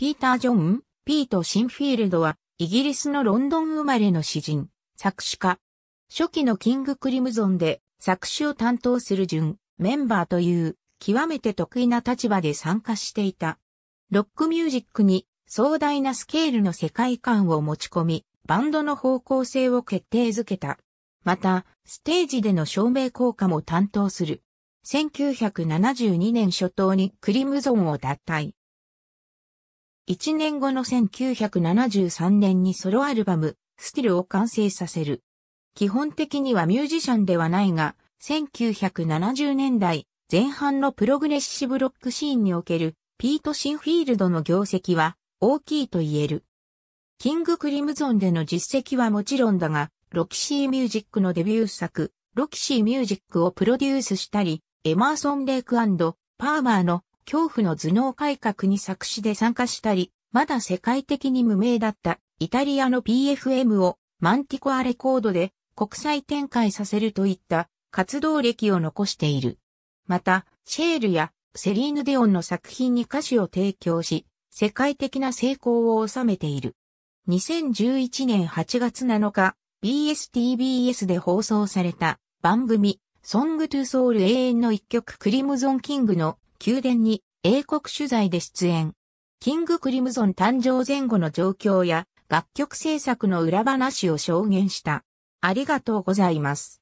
ピーター・ジョン、ピート・シンフィールドは、イギリスのロンドン生まれの詩人、作詞家。初期のキング・クリムゾンで、作詞を担当する順、メンバーという、極めて得意な立場で参加していた。ロックミュージックに壮大なスケールの世界観を持ち込み、バンドの方向性を決定づけた。また、ステージでの照明効果も担当する。1972年初頭にクリムゾンを脱退。1年後の1973年にソロアルバム、スティルを完成させる。基本的にはミュージシャンではないが、1970年代前半のプログレッシブロックシーンにおけるピート・シンフィールドの業績は大きいと言える。キング・クリムゾンでの実績はもちろんだが、ロキシー・ミュージックのデビュー作、ロキシー・ミュージックをプロデュースしたり、エマーソン・レイクパーマーの恐怖の頭脳改革に作詞で参加したり、まだ世界的に無名だったイタリアの PFM をマンティコアレコードで国際展開させるといった活動歴を残している。また、シェールやセリーヌ・デオンの作品に歌詞を提供し、世界的な成功を収めている。2011年8月7日、BSTBS で放送された番組、ソングトゥソウル永遠の一曲クリムゾンキングの宮殿に英国取材で出演。キングクリムゾン誕生前後の状況や楽曲制作の裏話を証言した。ありがとうございます。